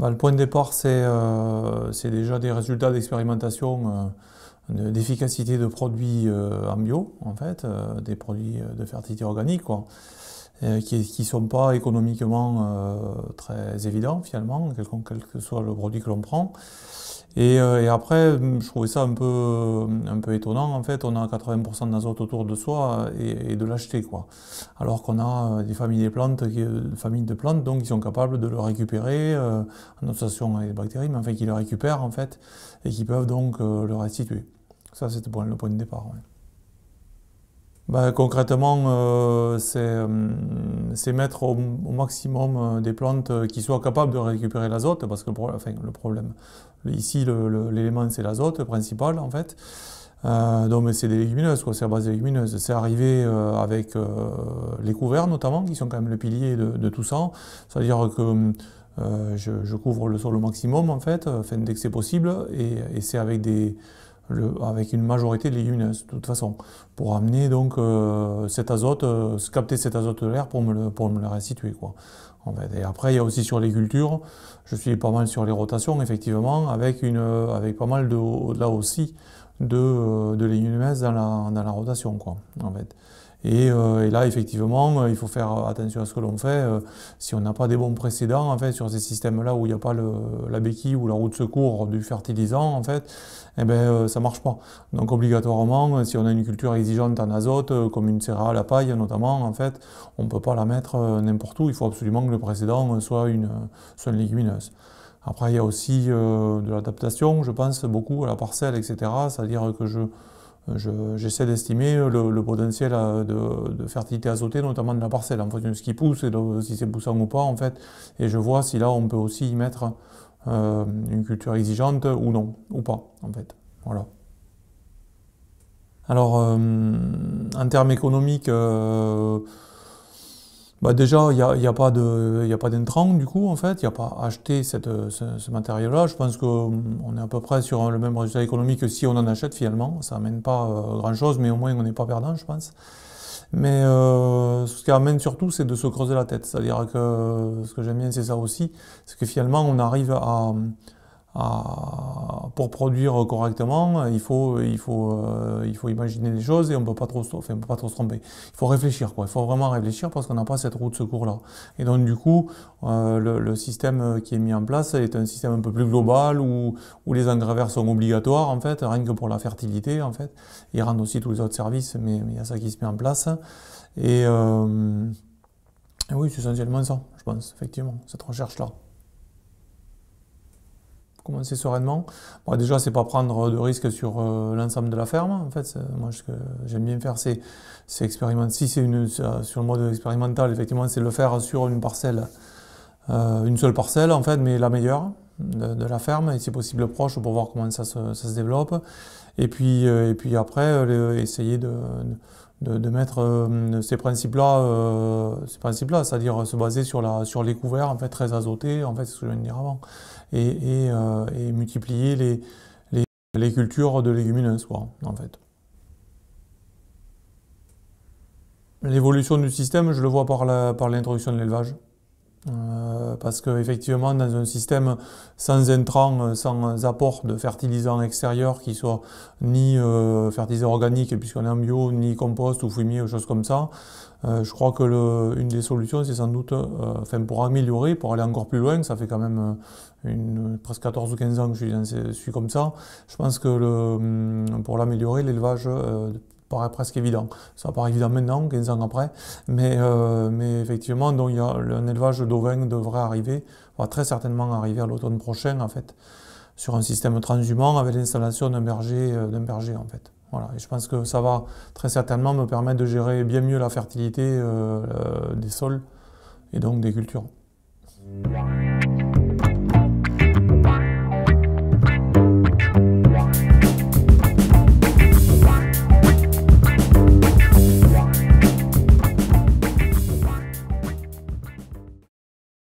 Bah, le point de départ, c'est euh, déjà des résultats d'expérimentation euh, d'efficacité de produits euh, en bio, en fait, des produits de fertilité organique, qui ne sont pas économiquement très évidents, finalement, quel que soit le produit que l'on prend. Euh, et, après, je trouvais ça un peu, étonnant. En fait, on a 80% d'azote autour de soi et, de l'acheter, quoi. Alors qu'on a euh, des euh, familles de plantes, qui, de plantes, donc sont capables de le récupérer en association avec des bactéries, mais enfin qui le récupèrent en fait et qui peuvent donc le restituer. Ça, c'était le point de départ. Bah, concrètement, euh, euh, c'est mettre au, maximum euh, des plantes qui soient capables de récupérer l'azote, parce que le problème, ici, l'élément, c'est l'azote principal, en fait. donc c'est des légumineuses, c'est à base des légumineuses. C'est arrivé avec les couverts notamment, qui sont quand même le pilier de, tout ça. C'est-à-dire que je, couvre le sol au maximum en fait, dès que c'est possible, et c'est avec des, avec une majorité de légumineuses, de toute façon, pour amener donc euh, cet azote, euh, se capter cet azote de l'air pour me le, restituer. Et après, il y a aussi sur les cultures, je suis pas mal sur les rotations, effectivement, avec, euh, pas mal de, là aussi de, de légumineuses dans la, rotation. Euh, et, là, effectivement, euh, il faut faire attention à ce que l'on fait. Euh, si on n'a pas des bons précédents, en fait, sur ces systèmes-là où il n'y a pas la béquille ou la roue de secours du fertilisant, en fait, eh ben, ça ne marche pas. Donc, obligatoirement, si on a une culture exigeante en azote, comme une céréale à paille notamment, en fait, on ne peut pas la mettre n'importe où. Il faut absolument que le précédent soit une, soit une légumineuse. Après, il y a aussi de l'adaptation, je pense beaucoup à la parcelle, etc. C'est-à-dire que je j'essaie d'estimer le, potentiel euh, de, fertilité azotée, notamment de la parcelle, en fonction de ce qui pousse et si c'est poussant ou pas, en fait. Et je vois si là, on peut aussi y mettre euh, une culture exigeante ou non, ou pas, en fait. Voilà. Alors, euh, en termes économiques, bah déjà, il n'y a, y a, pas d'intrant du coup, en fait, il n'y a pas acheté cette, euh, ce, ce matériel-là. Je pense qu'on est à peu près sur le même résultat économique que si on en achète finalement. Ça n'amène pas euh, grand-chose, mais au moins on n'est pas perdant, je pense. Mais euh, ce qui amène surtout, c'est de se creuser la tête. C'est-à-dire que ce que j'aime bien, c'est ça aussi, c'est que finalement, on arrive à, ah, pour produire correctement, il faut, il, faut, euh, il faut imaginer les choses et on ne peut pas trop, pas trop se tromper. Il faut réfléchir, quoi. il faut vraiment réfléchir parce qu'on n'a pas cette roue de secours-là. Et donc du coup, euh, le, système qui est mis en place est un système un peu plus global où, les les verts sont obligatoires, en fait, rien que pour la fertilité. En fait. Ils rendent aussi tous les autres services, mais il y a ça qui se met en place. Et, euh, et oui, c'est essentiellement ça, je pense, effectivement, cette recherche-là commencer sereinement. déjà, c'est pas prendre de risques sur euh, l'ensemble de la ferme. En fait, moi, ce que j'aime bien faire, c'est expérimenter. Si c'est sur le mode expérimental, effectivement, c'est le faire sur une parcelle, euh, une seule parcelle, en fait, mais la meilleure de, la ferme et si possible proche pour voir comment ça se, développe. Et puis, euh, et puis après, euh, essayer de, de, mettre euh, ces principes-là, ces principes là c'est-à-dire se baser sur, la, sur les couverts en fait, très azotés, en fait, c'est ce que je viens de dire avant, et, et, multiplier les, les, cultures de légumineuses, en fait. L'évolution du système, je le vois par l'introduction par de l'élevage. Euh, parce qu'effectivement, dans un système sans intrants, euh, sans apport de fertilisants extérieurs qui soient ni euh, fertilisants organiques, puisqu'on est en bio, ni compost ou fumier ou choses comme ça, je crois que le, une des solutions, c'est sans doute, enfin pour améliorer, pour aller encore plus loin, ça fait quand même presque 14 ou 15 ans que je suis, je suis comme ça, je pense que hum, pour l'améliorer, l'élevage paraît presque évident. Ça paraît évident maintenant, 15 ans après, mais, euh, mais effectivement, donc, il y un élevage d'ovins devrait arriver, va très certainement arriver à l'automne prochain, en fait, sur un système transhumant avec l'installation euh, d'un berger, en fait. Voilà, et je pense que ça va très certainement me permettre de gérer bien mieux la fertilité euh, des sols et donc des cultures.